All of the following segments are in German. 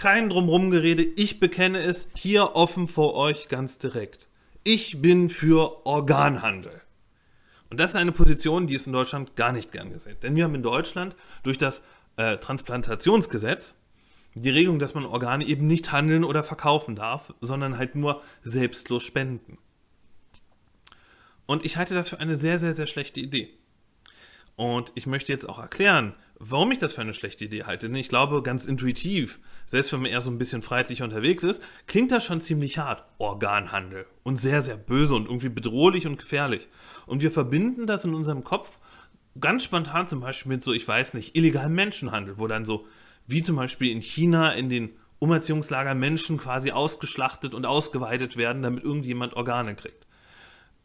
kein Drumrumgerede, ich bekenne es hier offen vor euch ganz direkt. Ich bin für Organhandel. Und das ist eine Position, die ist in Deutschland gar nicht gern gesehen. Denn wir haben in Deutschland durch das äh, Transplantationsgesetz die Regelung, dass man Organe eben nicht handeln oder verkaufen darf, sondern halt nur selbstlos spenden. Und ich halte das für eine sehr, sehr, sehr schlechte Idee. Und ich möchte jetzt auch erklären, warum ich das für eine schlechte Idee halte. Denn ich glaube, ganz intuitiv, selbst wenn man eher so ein bisschen freiheitlicher unterwegs ist, klingt das schon ziemlich hart. Organhandel. Und sehr, sehr böse und irgendwie bedrohlich und gefährlich. Und wir verbinden das in unserem Kopf ganz spontan zum Beispiel mit so, ich weiß nicht, illegalem Menschenhandel, wo dann so, wie zum Beispiel in China in den Umerziehungslagern Menschen quasi ausgeschlachtet und ausgeweitet werden, damit irgendjemand Organe kriegt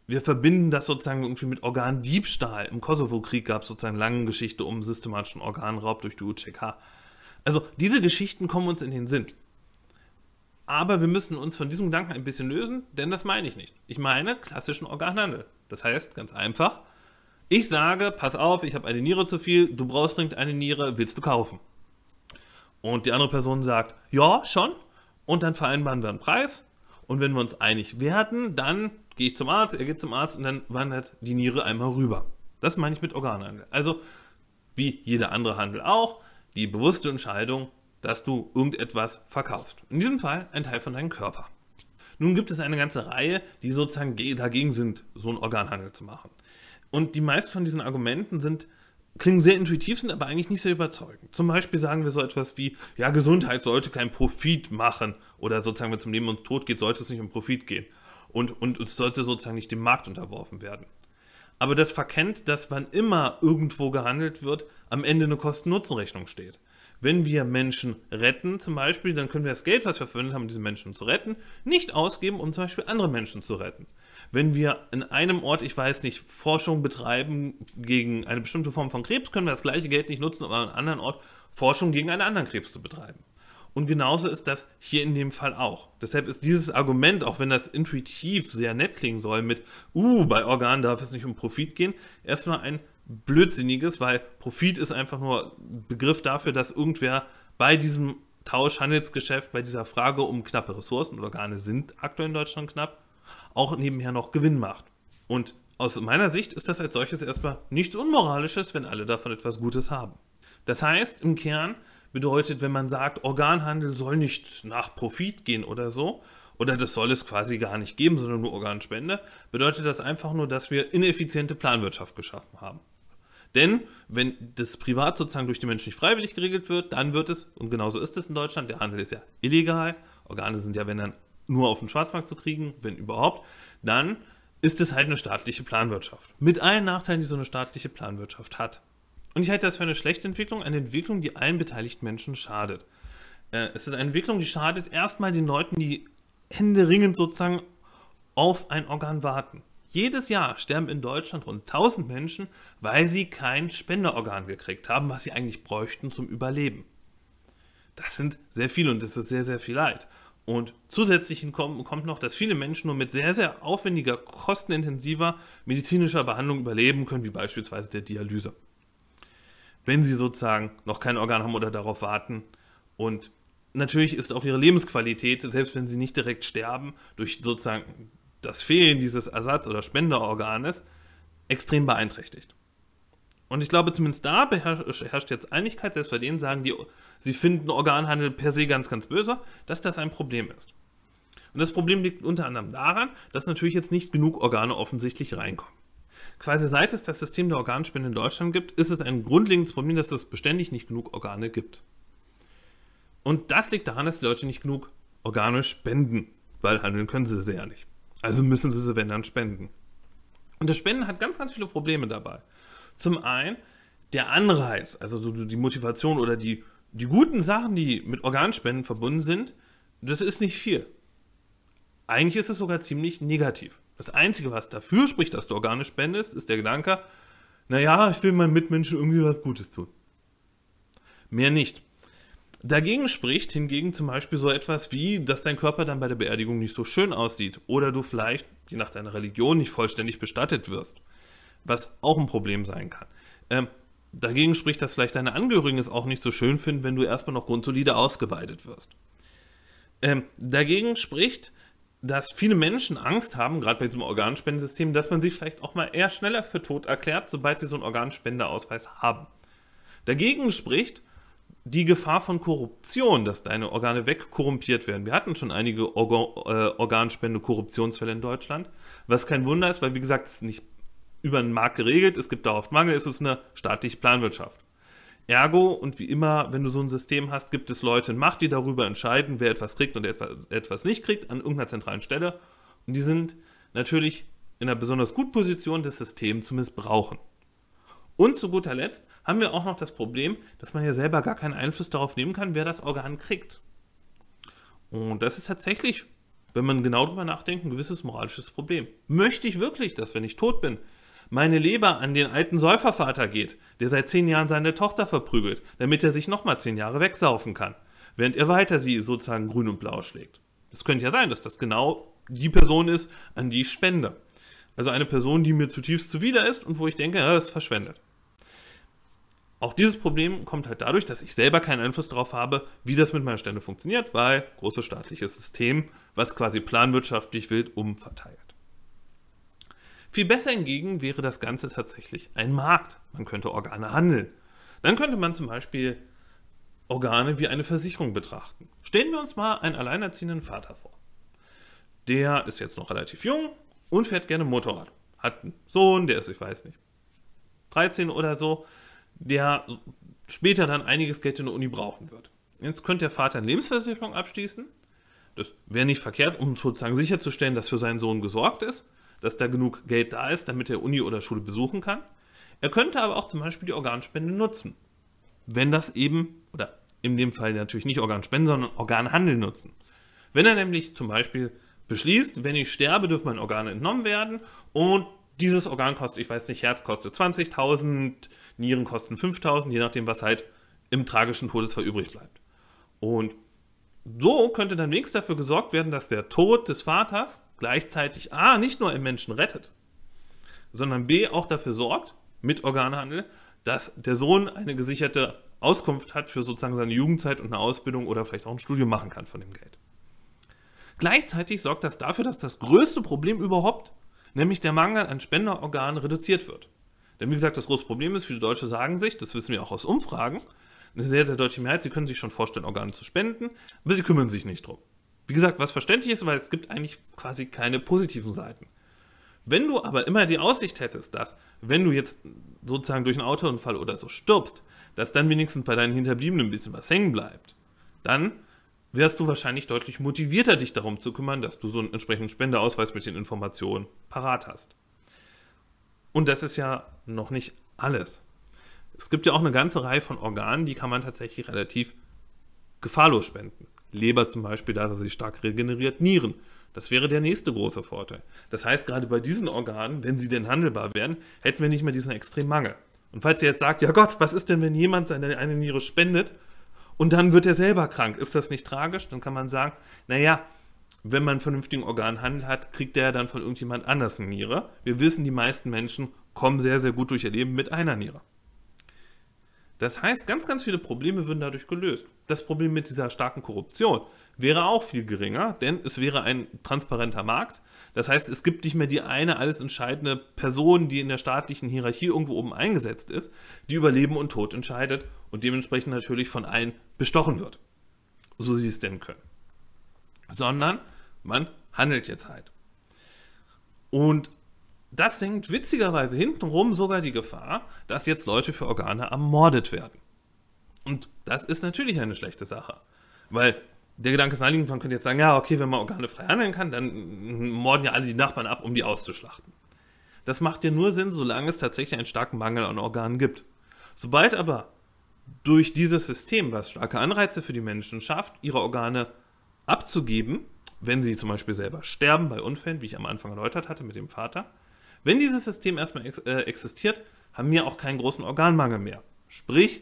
wir verbinden das sozusagen irgendwie mit Organdiebstahl. Im Kosovo-Krieg gab es sozusagen lange Geschichte um systematischen Organraub durch die UCK. Also diese Geschichten kommen uns in den Sinn. Aber wir müssen uns von diesem Gedanken ein bisschen lösen, denn das meine ich nicht. Ich meine klassischen Organhandel. Das heißt, ganz einfach, ich sage, pass auf, ich habe eine Niere zu viel, du brauchst dringend eine Niere, willst du kaufen? Und die andere Person sagt, ja, schon. Und dann vereinbaren wir einen Preis und wenn wir uns einig werden, dann gehe ich zum Arzt, er geht zum Arzt und dann wandert die Niere einmal rüber. Das meine ich mit Organhandel. Also wie jeder andere Handel auch, die bewusste Entscheidung, dass du irgendetwas verkaufst. In diesem Fall ein Teil von deinem Körper. Nun gibt es eine ganze Reihe, die sozusagen dagegen sind, so einen Organhandel zu machen. Und die meisten von diesen Argumenten sind klingen sehr intuitiv, sind aber eigentlich nicht sehr überzeugend. Zum Beispiel sagen wir so etwas wie, ja, Gesundheit sollte keinen Profit machen oder sozusagen, wenn es um Leben und Tod geht, sollte es nicht um Profit gehen und, und es sollte sozusagen nicht dem Markt unterworfen werden. Aber das verkennt, dass wann immer irgendwo gehandelt wird, am Ende eine Kosten-Nutzen-Rechnung steht. Wenn wir Menschen retten zum Beispiel, dann können wir das Geld, was wir verwendet haben, um diese Menschen zu retten, nicht ausgeben, um zum Beispiel andere Menschen zu retten. Wenn wir in einem Ort, ich weiß nicht, Forschung betreiben gegen eine bestimmte Form von Krebs, können wir das gleiche Geld nicht nutzen, um an einem anderen Ort Forschung gegen einen anderen Krebs zu betreiben. Und genauso ist das hier in dem Fall auch. Deshalb ist dieses Argument, auch wenn das intuitiv sehr nett klingen soll, mit, uh, bei Organen darf es nicht um Profit gehen, erstmal ein blödsinniges, weil Profit ist einfach nur Begriff dafür, dass irgendwer bei diesem Tauschhandelsgeschäft, bei dieser Frage um knappe Ressourcen, Organe sind aktuell in Deutschland knapp, auch nebenher noch Gewinn macht. Und aus meiner Sicht ist das als solches erstmal nichts Unmoralisches, wenn alle davon etwas Gutes haben. Das heißt, im Kern bedeutet, wenn man sagt, Organhandel soll nicht nach Profit gehen oder so, oder das soll es quasi gar nicht geben, sondern nur Organspende, bedeutet das einfach nur, dass wir ineffiziente Planwirtschaft geschaffen haben. Denn wenn das privat sozusagen durch die Menschen nicht freiwillig geregelt wird, dann wird es, und genauso ist es in Deutschland, der Handel ist ja illegal, Organe sind ja, wenn dann, nur auf den Schwarzmarkt zu kriegen, wenn überhaupt, dann ist es halt eine staatliche Planwirtschaft. Mit allen Nachteilen, die so eine staatliche Planwirtschaft hat. Und ich halte das für eine schlechte Entwicklung, eine Entwicklung, die allen beteiligten Menschen schadet. Äh, es ist eine Entwicklung, die schadet erstmal den Leuten, die händeringend sozusagen auf ein Organ warten. Jedes Jahr sterben in Deutschland rund 1000 Menschen, weil sie kein Spenderorgan gekriegt haben, was sie eigentlich bräuchten zum Überleben. Das sind sehr viele und das ist sehr, sehr viel Leid. Und zusätzlich kommt noch, dass viele Menschen nur mit sehr, sehr aufwendiger, kostenintensiver medizinischer Behandlung überleben können, wie beispielsweise der Dialyse. Wenn sie sozusagen noch kein Organ haben oder darauf warten. Und natürlich ist auch ihre Lebensqualität, selbst wenn sie nicht direkt sterben, durch sozusagen das Fehlen dieses Ersatz- oder Spenderorganes extrem beeinträchtigt. Und ich glaube, zumindest da herrscht jetzt Einigkeit, selbst bei denen sagen, die, sie finden Organhandel per se ganz, ganz böse, dass das ein Problem ist. Und das Problem liegt unter anderem daran, dass natürlich jetzt nicht genug Organe offensichtlich reinkommen. Quasi seit es das System der Organspende in Deutschland gibt, ist es ein grundlegendes Problem, dass es beständig nicht genug Organe gibt. Und das liegt daran, dass die Leute nicht genug Organe spenden, weil handeln können sie sie ja nicht. Also müssen sie sie, wenn dann, spenden. Und das Spenden hat ganz, ganz viele Probleme dabei. Zum einen der Anreiz, also so die Motivation oder die, die guten Sachen, die mit Organspenden verbunden sind, das ist nicht viel. Eigentlich ist es sogar ziemlich negativ. Das Einzige, was dafür spricht, dass du Organe spendest, ist der Gedanke, naja, ich will meinen Mitmenschen irgendwie was Gutes tun. Mehr nicht. Dagegen spricht hingegen zum Beispiel so etwas wie, dass dein Körper dann bei der Beerdigung nicht so schön aussieht oder du vielleicht, je nach deiner Religion, nicht vollständig bestattet wirst was auch ein Problem sein kann. Ähm, dagegen spricht, dass vielleicht deine Angehörigen es auch nicht so schön finden, wenn du erstmal noch grundsolide ausgeweitet wirst. Ähm, dagegen spricht, dass viele Menschen Angst haben, gerade bei diesem Organspendesystem, dass man sich vielleicht auch mal eher schneller für tot erklärt, sobald sie so einen Organspendeausweis haben. Dagegen spricht die Gefahr von Korruption, dass deine Organe wegkorrumpiert werden. Wir hatten schon einige Organ, äh, Organspende-Korruptionsfälle in Deutschland, was kein Wunder ist, weil wie gesagt, es nicht über den Markt geregelt, es gibt da oft Mangel, es ist eine staatliche Planwirtschaft. Ergo, und wie immer, wenn du so ein System hast, gibt es Leute in Macht, die darüber entscheiden, wer etwas kriegt und etwas nicht kriegt, an irgendeiner zentralen Stelle. Und die sind natürlich in einer besonders guten Position, das System zu missbrauchen. Und zu guter Letzt haben wir auch noch das Problem, dass man ja selber gar keinen Einfluss darauf nehmen kann, wer das Organ kriegt. Und das ist tatsächlich, wenn man genau darüber nachdenkt, ein gewisses moralisches Problem. Möchte ich wirklich, dass wenn ich tot bin, meine Leber an den alten Säufervater geht, der seit zehn Jahren seine Tochter verprügelt, damit er sich nochmal zehn Jahre wegsaufen kann, während er weiter sie sozusagen grün und blau schlägt. Es könnte ja sein, dass das genau die Person ist, an die ich spende. Also eine Person, die mir zutiefst zuwider ist und wo ich denke, ja, das ist verschwendet. Auch dieses Problem kommt halt dadurch, dass ich selber keinen Einfluss darauf habe, wie das mit meiner Stände funktioniert, weil großes staatliches System, was quasi planwirtschaftlich wild umverteilt. Viel besser hingegen wäre das Ganze tatsächlich ein Markt. Man könnte Organe handeln. Dann könnte man zum Beispiel Organe wie eine Versicherung betrachten. Stellen wir uns mal einen alleinerziehenden Vater vor. Der ist jetzt noch relativ jung und fährt gerne Motorrad. Hat einen Sohn, der ist, ich weiß nicht, 13 oder so, der später dann einiges Geld in der Uni brauchen wird. Jetzt könnte der Vater eine Lebensversicherung abschließen. Das wäre nicht verkehrt, um sozusagen sicherzustellen, dass für seinen Sohn gesorgt ist dass da genug Geld da ist, damit er Uni oder Schule besuchen kann. Er könnte aber auch zum Beispiel die Organspende nutzen, wenn das eben, oder in dem Fall natürlich nicht Organspende, sondern Organhandel nutzen. Wenn er nämlich zum Beispiel beschließt, wenn ich sterbe, dürfen meine Organe entnommen werden und dieses Organ kostet, ich weiß nicht, Herz kostet 20.000, Nieren kosten 5.000, je nachdem, was halt im tragischen Todesfall übrig bleibt. Und so könnte dann wenigstens dafür gesorgt werden, dass der Tod des Vaters gleichzeitig A, nicht nur im Menschen rettet, sondern B, auch dafür sorgt, mit Organhandel, dass der Sohn eine gesicherte Auskunft hat für sozusagen seine Jugendzeit und eine Ausbildung oder vielleicht auch ein Studium machen kann von dem Geld. Gleichzeitig sorgt das dafür, dass das größte Problem überhaupt, nämlich der Mangel an Spenderorganen, reduziert wird. Denn wie gesagt, das große Problem ist, viele Deutsche sagen sich, das wissen wir auch aus Umfragen, eine sehr, sehr deutliche Mehrheit, sie können sich schon vorstellen, Organe zu spenden, aber sie kümmern sich nicht drum. Wie gesagt, was verständlich ist, weil es gibt eigentlich quasi keine positiven Seiten. Wenn du aber immer die Aussicht hättest, dass, wenn du jetzt sozusagen durch einen Autounfall oder so stirbst, dass dann wenigstens bei deinen Hinterbliebenen ein bisschen was hängen bleibt, dann wärst du wahrscheinlich deutlich motivierter, dich darum zu kümmern, dass du so einen entsprechenden Spendeausweis mit den Informationen parat hast. Und das ist ja noch nicht alles. Es gibt ja auch eine ganze Reihe von Organen, die kann man tatsächlich relativ gefahrlos spenden. Leber zum Beispiel, da sie stark regeneriert, Nieren. Das wäre der nächste große Vorteil. Das heißt, gerade bei diesen Organen, wenn sie denn handelbar wären, hätten wir nicht mehr diesen extremen Mangel. Und falls ihr jetzt sagt, ja Gott, was ist denn, wenn jemand seine eine Niere spendet und dann wird er selber krank? Ist das nicht tragisch? Dann kann man sagen, naja, wenn man einen vernünftigen Organhandel hat, kriegt der dann von irgendjemand anders eine Niere. Wir wissen, die meisten Menschen kommen sehr, sehr gut durch ihr Leben mit einer Niere. Das heißt, ganz, ganz viele Probleme würden dadurch gelöst. Das Problem mit dieser starken Korruption wäre auch viel geringer, denn es wäre ein transparenter Markt. Das heißt, es gibt nicht mehr die eine alles entscheidende Person, die in der staatlichen Hierarchie irgendwo oben eingesetzt ist, die über Leben und Tod entscheidet und dementsprechend natürlich von allen bestochen wird. So sie es denn können. Sondern man handelt jetzt halt. Und das senkt witzigerweise hintenrum sogar die Gefahr, dass jetzt Leute für Organe ermordet werden. Und das ist natürlich eine schlechte Sache. Weil der Gedanke ist naheliegend, man könnte jetzt sagen, ja, okay, wenn man Organe frei handeln kann, dann morden ja alle die Nachbarn ab, um die auszuschlachten. Das macht ja nur Sinn, solange es tatsächlich einen starken Mangel an Organen gibt. Sobald aber durch dieses System, was starke Anreize für die Menschen schafft, ihre Organe abzugeben, wenn sie zum Beispiel selber sterben bei Unfällen, wie ich am Anfang erläutert hatte mit dem Vater, wenn dieses System erstmal ex äh, existiert, haben wir auch keinen großen Organmangel mehr. Sprich,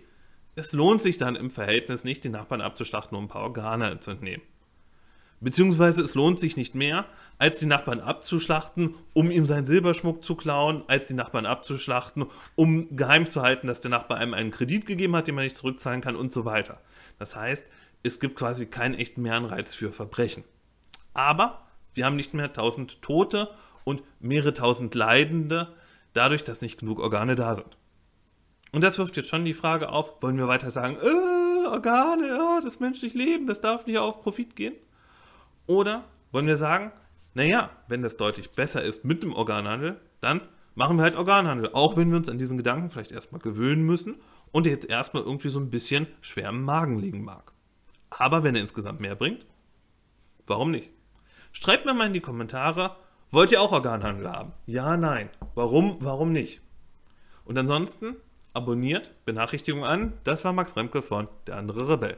es lohnt sich dann im Verhältnis nicht, die Nachbarn abzuschlachten, um ein paar Organe zu entnehmen. Beziehungsweise es lohnt sich nicht mehr, als die Nachbarn abzuschlachten, um ihm seinen Silberschmuck zu klauen, als die Nachbarn abzuschlachten, um geheim zu halten, dass der Nachbar einem einen Kredit gegeben hat, den man nicht zurückzahlen kann und so weiter. Das heißt, es gibt quasi keinen echten Mehranreiz für Verbrechen. Aber wir haben nicht mehr 1000 Tote und mehrere tausend Leidende, dadurch, dass nicht genug Organe da sind. Und das wirft jetzt schon die Frage auf, wollen wir weiter sagen, äh, Organe, oh, das menschliche Leben, das darf nicht auf Profit gehen? Oder wollen wir sagen, naja, wenn das deutlich besser ist mit dem Organhandel, dann machen wir halt Organhandel. Auch wenn wir uns an diesen Gedanken vielleicht erstmal gewöhnen müssen und jetzt erstmal irgendwie so ein bisschen schwer im Magen liegen mag. Aber wenn er insgesamt mehr bringt, warum nicht? Schreibt mir mal in die Kommentare, Wollt ihr auch Organhandel haben? Ja, nein. Warum? Warum nicht? Und ansonsten abonniert, Benachrichtigung an. Das war Max Remke von Der andere Rebell.